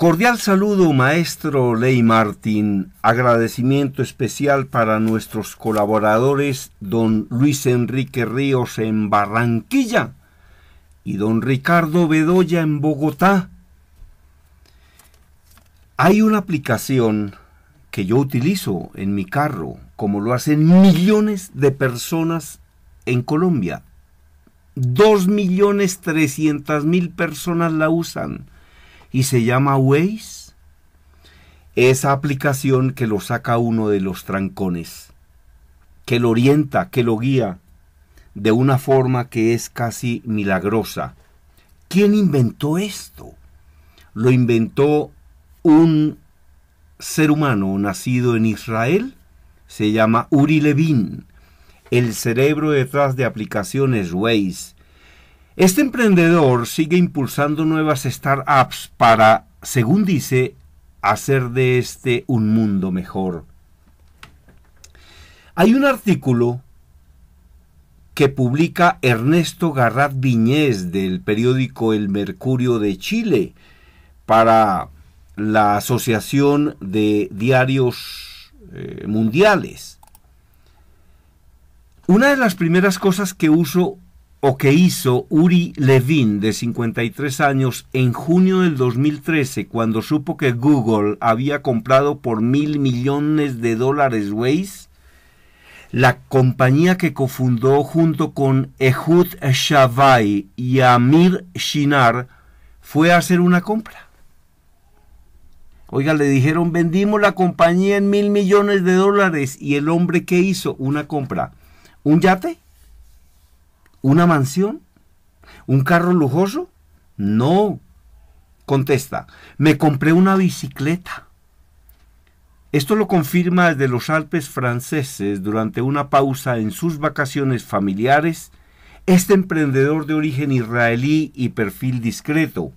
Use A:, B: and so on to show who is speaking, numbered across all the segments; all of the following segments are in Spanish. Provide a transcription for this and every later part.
A: Cordial saludo, maestro Ley Martín. Agradecimiento especial para nuestros colaboradores, don Luis Enrique Ríos en Barranquilla y don Ricardo Bedoya en Bogotá. Hay una aplicación que yo utilizo en mi carro, como lo hacen millones de personas en Colombia. Dos millones trescientas mil personas la usan y se llama Waze, esa aplicación que lo saca uno de los trancones, que lo orienta, que lo guía de una forma que es casi milagrosa. ¿Quién inventó esto? Lo inventó un ser humano nacido en Israel, se llama Uri Levin. El cerebro detrás de aplicaciones Waze este emprendedor sigue impulsando nuevas startups para, según dice, hacer de este un mundo mejor. Hay un artículo que publica Ernesto Garrat Viñez del periódico El Mercurio de Chile para la Asociación de Diarios eh, Mundiales. Una de las primeras cosas que uso o que hizo Uri Levin, de 53 años, en junio del 2013, cuando supo que Google había comprado por mil millones de dólares Waze, la compañía que cofundó junto con Ehud Shavai y Amir Shinar, fue a hacer una compra. Oiga, le dijeron, vendimos la compañía en mil millones de dólares y el hombre que hizo una compra, un yate ¿Una mansión? ¿Un carro lujoso? No. Contesta, me compré una bicicleta. Esto lo confirma desde los Alpes franceses durante una pausa en sus vacaciones familiares este emprendedor de origen israelí y perfil discreto.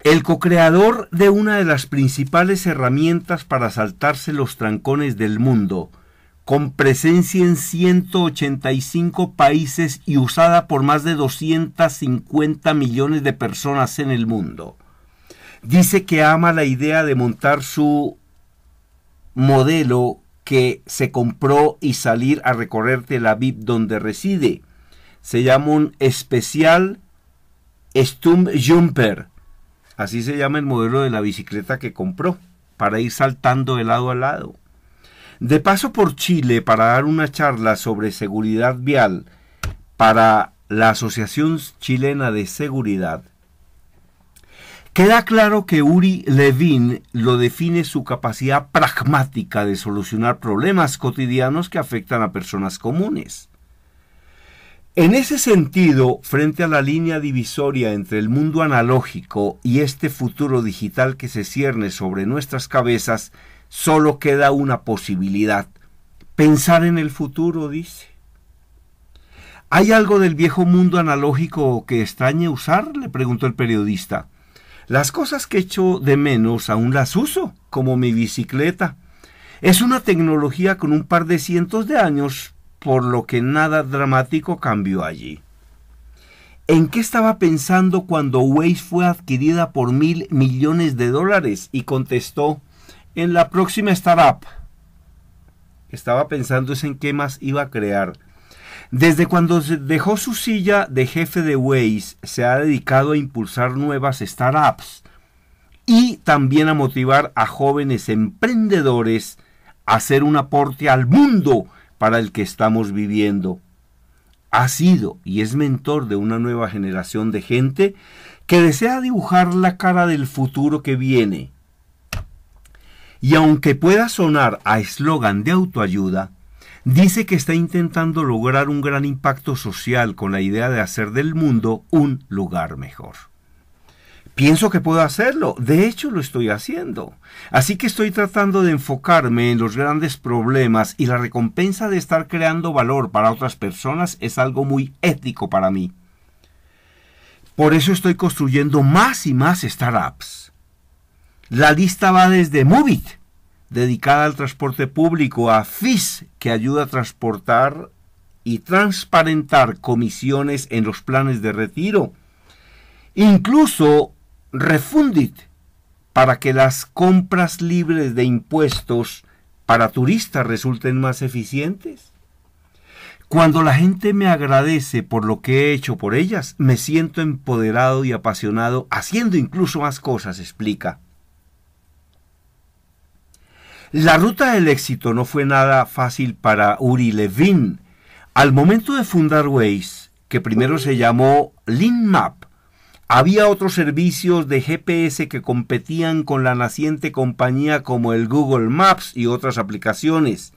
A: El co-creador de una de las principales herramientas para saltarse los trancones del mundo, con presencia en 185 países y usada por más de 250 millones de personas en el mundo. Dice que ama la idea de montar su modelo que se compró y salir a recorrer Tel Aviv donde reside. Se llama un especial Stump Jumper. Así se llama el modelo de la bicicleta que compró para ir saltando de lado a lado. De paso por Chile para dar una charla sobre seguridad vial para la Asociación Chilena de Seguridad. Queda claro que Uri Levin lo define su capacidad pragmática de solucionar problemas cotidianos que afectan a personas comunes. En ese sentido, frente a la línea divisoria entre el mundo analógico y este futuro digital que se cierne sobre nuestras cabezas, Solo queda una posibilidad. Pensar en el futuro, dice. ¿Hay algo del viejo mundo analógico que extrañe usar? le preguntó el periodista. Las cosas que echo de menos aún las uso, como mi bicicleta. Es una tecnología con un par de cientos de años, por lo que nada dramático cambió allí. ¿En qué estaba pensando cuando Waze fue adquirida por mil millones de dólares? Y contestó, en la próxima startup, estaba pensando en qué más iba a crear. Desde cuando dejó su silla de jefe de Waze, se ha dedicado a impulsar nuevas startups y también a motivar a jóvenes emprendedores a hacer un aporte al mundo para el que estamos viviendo. Ha sido y es mentor de una nueva generación de gente que desea dibujar la cara del futuro que viene y aunque pueda sonar a eslogan de autoayuda, dice que está intentando lograr un gran impacto social con la idea de hacer del mundo un lugar mejor. Pienso que puedo hacerlo, de hecho lo estoy haciendo. Así que estoy tratando de enfocarme en los grandes problemas y la recompensa de estar creando valor para otras personas es algo muy ético para mí. Por eso estoy construyendo más y más startups la lista va desde Movit, dedicada al transporte público, a FIS, que ayuda a transportar y transparentar comisiones en los planes de retiro. Incluso Refundit, para que las compras libres de impuestos para turistas resulten más eficientes. Cuando la gente me agradece por lo que he hecho por ellas, me siento empoderado y apasionado, haciendo incluso más cosas, explica. La ruta del éxito no fue nada fácil para Uri Levin. Al momento de fundar Waze, que primero se llamó LinMap, había otros servicios de GPS que competían con la naciente compañía como el Google Maps y otras aplicaciones.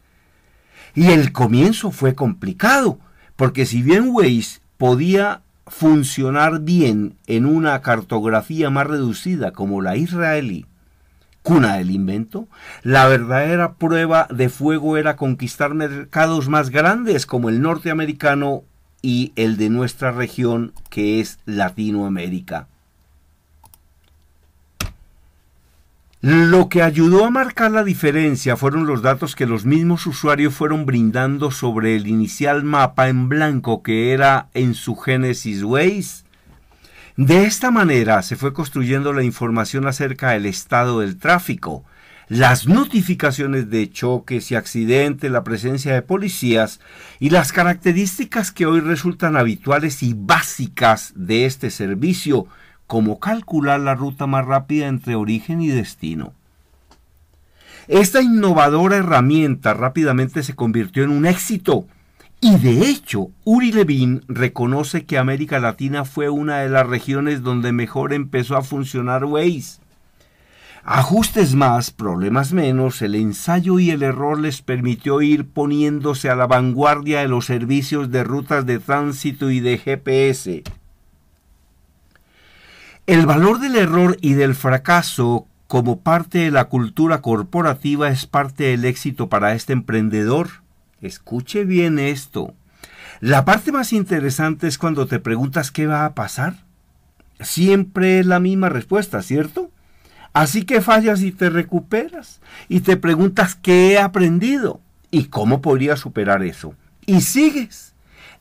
A: Y el comienzo fue complicado, porque si bien Waze podía funcionar bien en una cartografía más reducida como la israelí, cuna del invento, la verdadera prueba de fuego era conquistar mercados más grandes como el norteamericano y el de nuestra región que es Latinoamérica. Lo que ayudó a marcar la diferencia fueron los datos que los mismos usuarios fueron brindando sobre el inicial mapa en blanco que era en su Genesis Ways de esta manera se fue construyendo la información acerca del estado del tráfico, las notificaciones de choques y accidentes, la presencia de policías y las características que hoy resultan habituales y básicas de este servicio, como calcular la ruta más rápida entre origen y destino. Esta innovadora herramienta rápidamente se convirtió en un éxito
B: y de hecho,
A: Uri Levin reconoce que América Latina fue una de las regiones donde mejor empezó a funcionar Waze. Ajustes más, problemas menos, el ensayo y el error les permitió ir poniéndose a la vanguardia de los servicios de rutas de tránsito y de GPS. El valor del error y del fracaso como parte de la cultura corporativa es parte del éxito para este emprendedor Escuche bien esto. La parte más interesante es cuando te preguntas qué va a pasar. Siempre es la misma respuesta, ¿cierto? Así que fallas y te recuperas y te preguntas qué he aprendido y cómo podría superar eso. Y sigues.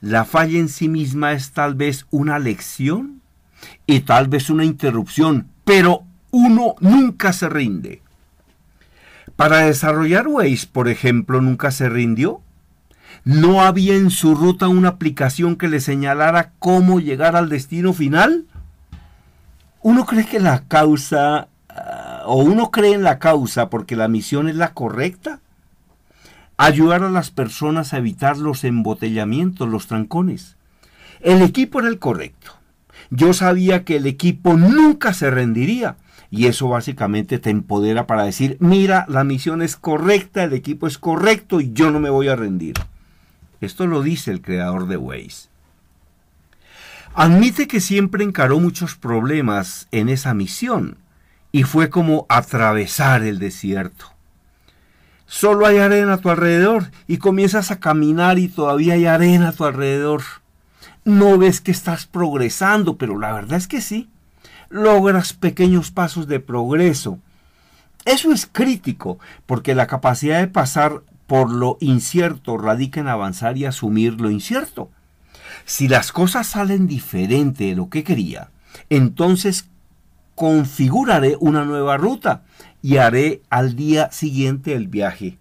A: La falla en sí misma es tal vez una lección y tal vez una interrupción, pero uno nunca se rinde. Para desarrollar Waze, por ejemplo, nunca se rindió ¿No había en su ruta una aplicación que le señalara cómo llegar al destino final? Uno cree que la causa, ah, o uno cree en la causa porque la misión es la correcta. Ayudar a las personas a evitar los embotellamientos, los trancones. El equipo era el correcto. Yo sabía que el equipo nunca se rendiría. Y eso básicamente te empodera para decir, mira, la misión es correcta, el equipo es correcto y yo no me voy a rendir. Esto lo dice el creador de Waze. Admite que siempre encaró muchos problemas en esa misión y fue como atravesar el desierto. Solo hay arena a tu alrededor y comienzas a caminar y todavía hay arena a tu alrededor. No ves que estás progresando, pero la verdad es que sí. Logras pequeños pasos de progreso. Eso es crítico, porque la capacidad de pasar por lo incierto radica en avanzar y asumir lo incierto. Si las cosas salen diferente de lo que quería, entonces configuraré una nueva ruta y haré al día siguiente el viaje.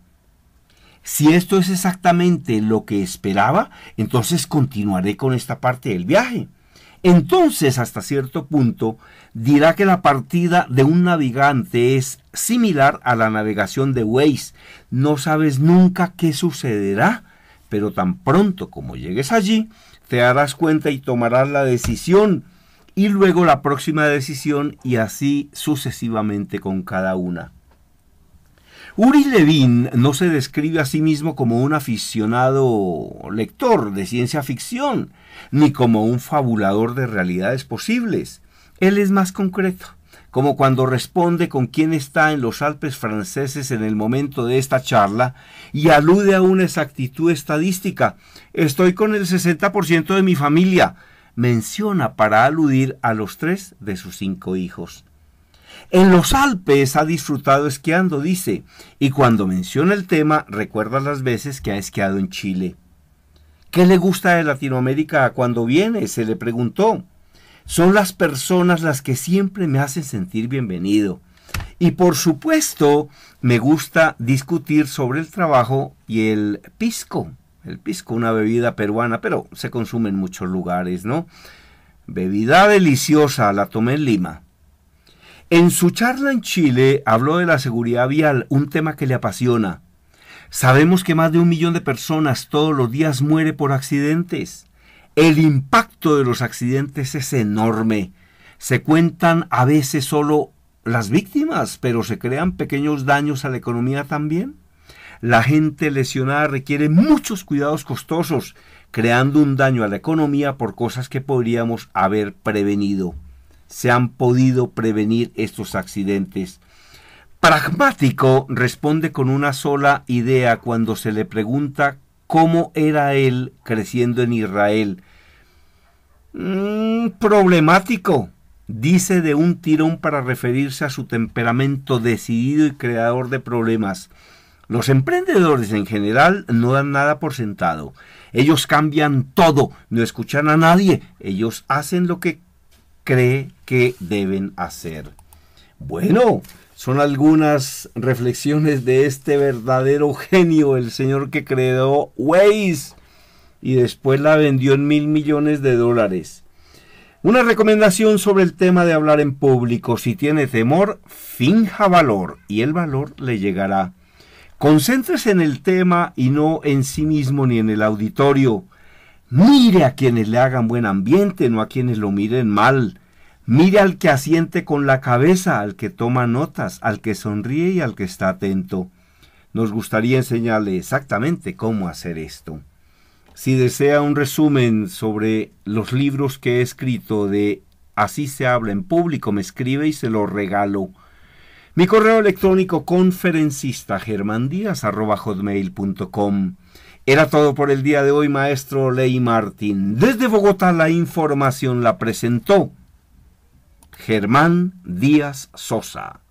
A: Si esto es exactamente lo que esperaba, entonces continuaré con esta parte del viaje entonces hasta cierto punto dirá que la partida de un navegante es similar a la navegación de Waze. No sabes nunca qué sucederá, pero tan pronto como llegues allí, te darás cuenta y tomarás la decisión y luego la próxima decisión y así sucesivamente con cada una. Uri Levin no se describe a sí mismo como un aficionado lector de ciencia ficción, ni como un fabulador de realidades posibles. Él es más concreto, como cuando responde con quién está en los Alpes franceses en el momento de esta charla y alude a una exactitud estadística. Estoy con el 60% de mi familia, menciona para aludir a los tres de sus cinco hijos. En los Alpes ha disfrutado esquiando, dice, y cuando menciona el tema recuerda las veces que ha esquiado en Chile. ¿Qué le gusta de Latinoamérica cuando viene? se le preguntó. Son las personas las que siempre me hacen sentir bienvenido. Y por supuesto, me gusta discutir sobre el trabajo y el pisco. El pisco, una bebida peruana, pero se consume en muchos lugares, ¿no? Bebida deliciosa, la tomé en Lima. En su charla en Chile habló de la seguridad vial, un tema que le apasiona. Sabemos que más de un millón de personas todos los días muere por accidentes. El impacto de los accidentes es enorme. Se cuentan a veces solo las víctimas, pero se crean pequeños daños a la economía también. La gente lesionada requiere muchos cuidados costosos, creando un daño a la economía por cosas que podríamos haber prevenido se han podido prevenir estos accidentes. Pragmático responde con una sola idea cuando se le pregunta cómo era él creciendo en Israel. Mm, problemático, dice de un tirón para referirse a su temperamento decidido y creador de problemas. Los emprendedores en general no dan nada por sentado. Ellos cambian todo, no escuchan a nadie. Ellos hacen lo que cree que deben hacer. Bueno, son algunas reflexiones de este verdadero genio, el señor que creó Waze y después la vendió en mil millones de dólares. Una recomendación sobre el tema de hablar en público. Si tiene temor, finja valor y el valor le llegará. Concéntrese en el tema y no en sí mismo ni en el auditorio. Mire a quienes le hagan buen ambiente, no a quienes lo miren mal. Mire al que asiente con la cabeza, al que toma notas, al que sonríe y al que está atento. Nos gustaría enseñarle exactamente cómo hacer esto. Si desea un resumen sobre los libros que he escrito de Así se habla en público, me escribe y se lo regalo. Mi correo electrónico conferencista era todo por el día de hoy, maestro Ley Martín. Desde Bogotá la información la presentó Germán Díaz Sosa.